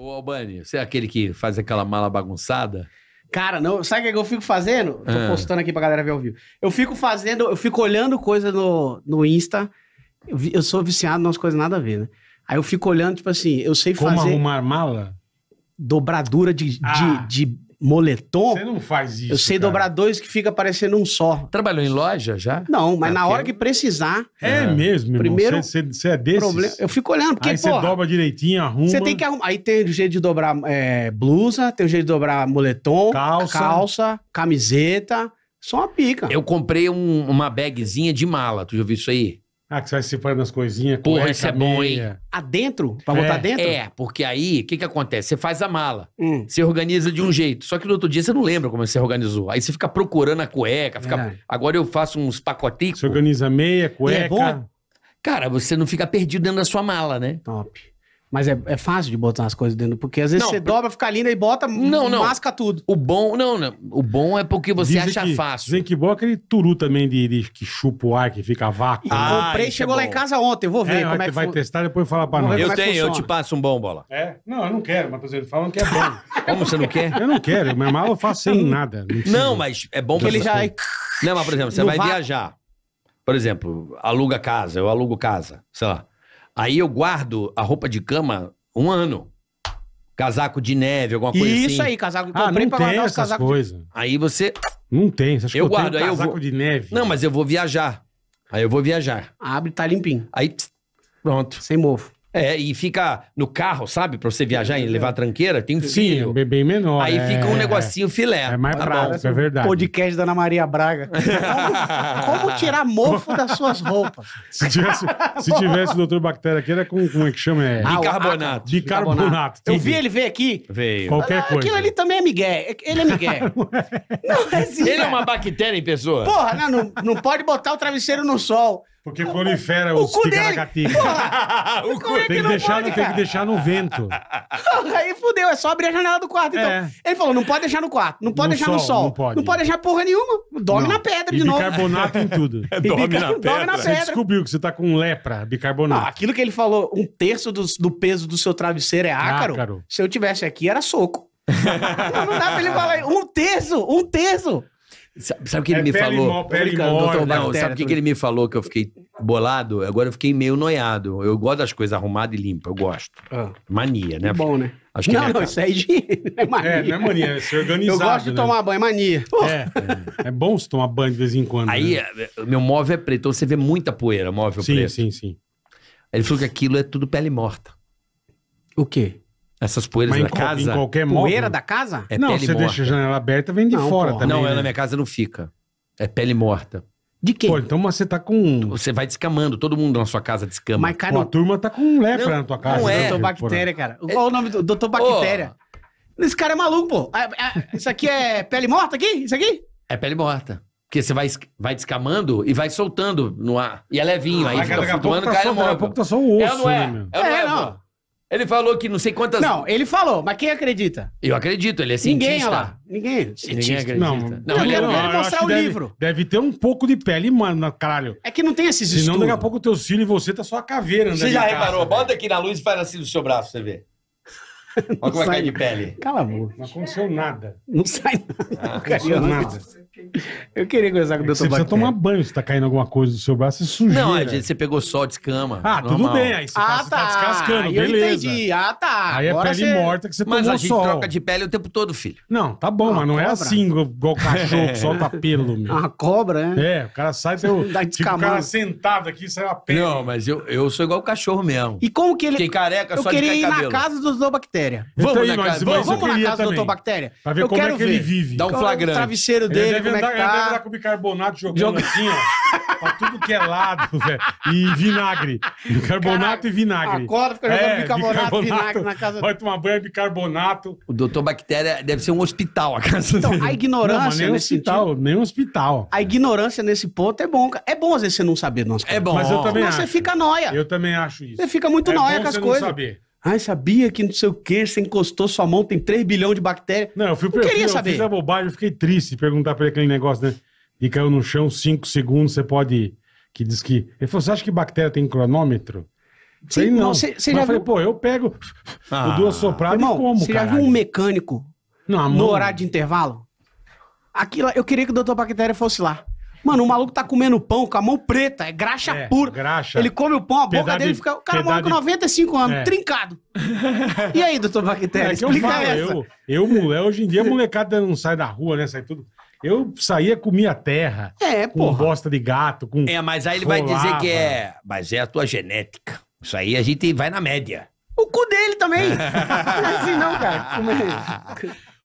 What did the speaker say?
Ô, Albani, você é aquele que faz aquela mala bagunçada? Cara, não, sabe o que eu fico fazendo? Tô ah. postando aqui pra galera ver ao vivo. Eu fico fazendo, eu fico olhando coisa no, no Insta. Eu, eu sou viciado nas coisas nada a ver, né? Aí eu fico olhando, tipo assim, eu sei Como fazer. Como arrumar mala? Dobradura de, ah. de, de moletom. Você não faz isso. Eu sei cara. dobrar dois que fica parecendo um só. Trabalhou em loja já? Não, mas é na hora que precisar. É, é mesmo, irmão. Primeiro. Você é desse? Problema, eu fico olhando, porque. Aí você dobra direitinho, arruma. Você tem que arrumar. Aí tem o jeito de dobrar é, blusa, tem o jeito de dobrar moletom, calça, calça camiseta. Só uma pica. Eu comprei um, uma bagzinha de mala. Tu já viu isso aí? Ah, que você vai separando as coisinhas. Porra, isso é bom, hein? Adentro? Pra é. botar dentro? É, porque aí, o que que acontece? Você faz a mala, hum. você organiza de um jeito, só que no outro dia você não lembra como você organizou. Aí você fica procurando a cueca, fica... É. agora eu faço uns pacotinhos. Você organiza meia, cueca... E é bom? Cara, você não fica perdido dentro da sua mala, né? Top. Mas é, é fácil de botar as coisas dentro, porque às vezes não, você pra... dobra, fica linda e bota, não, não. masca tudo. O bom, não, não. O bom é porque você dizem acha que, fácil. Dizem que bom é aquele turu também de, de, que chupa o ar, que fica vácuo. Ah, comprei, é chegou é lá em casa ontem, vou ver é, como é, é que Vai fun... testar, depois falar pra nós. Eu tenho, eu te passo um bom, Bola. É? Não, eu não quero, mas exemplo, falam que é bom. como você não quer? Eu não quero, mas mal eu faço sem nada. Não, não mas é bom que ele já... É não, mas por exemplo, você vai viajar. Por exemplo, aluga casa, eu alugo casa, sei lá. Aí eu guardo a roupa de cama um ano. Casaco de neve, alguma coisa Isso assim. Isso aí, casaco. Ah, Comprei não pra tem guardar os essas de- coisas. Aí você. Não tem. Você acha Eu que guardo, eu aí tenho eu casaco vou- de neve? Não, mas eu vou viajar. Aí eu vou viajar. Abre, tá limpinho. Aí. Pronto. Sem mofo. É, e fica no carro, sabe? Pra você viajar e é. levar tranqueira, tem um filho. Sim, bem, menor. Aí é, fica um é. negocinho filé. É mais tá prático, é verdade. Podcast da Ana Maria Braga. Como, como tirar mofo das suas roupas? Se tivesse, se tivesse o doutor Bactéria aqui, era com, como é que chama? É? Bicarbonato. Bicarbonato. Eu vi ele ver aqui. Veio. Qualquer coisa. Aquilo ali também é migué. Ele é migué. não, é assim, ele é né? uma bactéria em pessoa? Porra, não, não, não pode botar o travesseiro no sol. Porque prolifera o, os dele. ticaracatica. o cu. Tem, que deixar, pode, no- tem que deixar no vento. aí fudeu, é só abrir a janela do quarto, então. É. Ele falou, não pode deixar no quarto, não pode No deixar no sol, pode, não pode. deixar porra nenhuma. Dorme Não. na pedra de E novo. bicarbonato em tudo. É, dorme bica- na dorme pedra. Você descobriu que você tá com lepra, Ah, bicarbonato. aquilo que ele falou, um terço do, do peso do seu travesseiro é ácaro. Ácaro. Se eu tivesse aqui, era soco. não, não dá pra ele falar um terço, um terço. Sabe o que ele é me falou? Mó, pele Não, sabe o que, que ele me falou que eu fiquei bolado? Agora eu fiquei meio noiado. Eu gosto das coisas arrumadas e limpas, eu gosto. Ah. Mania, né? Bom, né? Acho que não, é não, isso é de... É mania. É, não é mania, é ser organizado. Eu gosto de né? tomar banho, é mania. É, é, é bom se tomar banho de vez em quando. Aí, né? É, é, meu móvel é preto, então você vê muita poeira, móvel sim, preto. Sim, sim, sim. Ele falou que aquilo é tudo pele morta. O quê? Essas poeiras Mas da em casa. em qualquer móvel? Poeira da casa? É não, pele você morta. deixa a janela aberta, vem de Não, fora também. não, né? É, na minha casa não fica. É pele morta. De quem? Pô, então você tá com... Você vai descamando, todo mundo na sua casa descama. Mas, cara, Pô, a turma tá com lepra Não, na tua casa. não né, é. Doutor Bactéria, cara. É- qual o nome do doutor Bactéria? Esse cara é maluco, pô. É, isso aqui é pele morta aqui? Isso aqui? É pele morta. Porque você vai, vai descamando e vai soltando no ar. E é levinho, aí Aí fica daqui a flutuando, tá cai no daqui a pouco tá só o osso, É ou não né, meu? É não é, É, não. Ele falou que não sei quantas. Não, ele falou, mas quem acredita? Eu acredito, ele é cientista. Ninguém, olha lá. Ninguém. Ninguém acredita. Não, não, não, eu quero, não, eu mostrar o deve, livro. Deve ter um pouco de pele, mano, caralho. É que não tem esses estudos. Senão daqui a pouco teu filhos e você tá só a caveira, né? Você já reparou? Bota aqui na luz e faz assim do seu braço, você vê. Olha como sai, é que é de pele. Cala a boca. Não aconteceu nada. Não sai nada. não aconteceu nada. Eu queria conversar com o Dr. Você precisa tomar banho se tá caindo alguma coisa do seu braço e suja. Não, gente, você pegou sol de Ah, normal. tudo bem. Aí você, tá- ah, tá, tá, descascando, eu beleza. entendi. Ah, tá. Aí é Agora é pele você... morta que você mas tomou sol. Mas a gente sol. troca de pele o tempo todo, filho. Não, tá bom, ah, mas não é cobra. é assim igual cachorro que solta pelo, meu. Uma cobra, né? É, o cara sai, teu, tipo fica o cara sentado aqui sai uma pele. Não, mas eu, eu sou igual o cachorro mesmo. E como que ele... Fiquei careca eu só Eu queria ir na casa do Dr. Bactéria. Vamos na casa do Dr. Bactéria. Pra ver é como é que ele vive. Dá um flagrante. O travesseiro dele, como é que tá lá ah. com o bicarbonato jogando Joga... assim, ó. Pra tudo que é lado, velho. E vinagre. Bicarbonato e vinagre. Acorda, fica jogando é, bicarbonato, bicarbonato, vinagre na casa Vai tomar banho, bicarbonato. O doutor Bactéria deve ser um hospital a casa então, dele. A ignorância. Não, nem nesse hospital, nem um hospital. A ignorância nesse ponto é bom, cara. É bom às vezes você não saber, nossa. É bom. Mas eu também mas acho. você fica noia. Eu também acho isso. Você fica muito é noia com as coisas. Não saber. Ai, sabia que não sei o que, você encostou sua mão, tem 3 bilhões de bactérias. Não, eu fui não queria eu saber. fiz a bobagem, eu fiquei triste de perguntar pra ele aquele negócio, né? E caiu no chão 5 segundos, você pode. Que diz que. Ele falou: você acha que bactéria tem cronômetro? Sim, falei, não. Cê, cê Mas já eu falei, viu... pô, eu pego ah, o duas sopradas e como, Você já viu um mecânico não, no horário de intervalo? Aquilo, eu queria que o doutor Bactéria fosse lá. Mano, o maluco tá comendo pão com a mão preta, é graxa é, pura. Graxa. Ele come o pão, a boca dele fica. O cara mora com 95 anos, é. trincado. E aí, doutor Bactéria? É explica eu falo, essa. Eu, eu, hoje em dia, molecada não sai da rua, né? Sai tudo. Eu saía, comia terra. É, pô. Com bosta de gato, com. É, mas aí ele vai dizer que é. Mas é a tua genética. Isso aí a gente vai na média. O cu dele também. não é assim, não, cara. É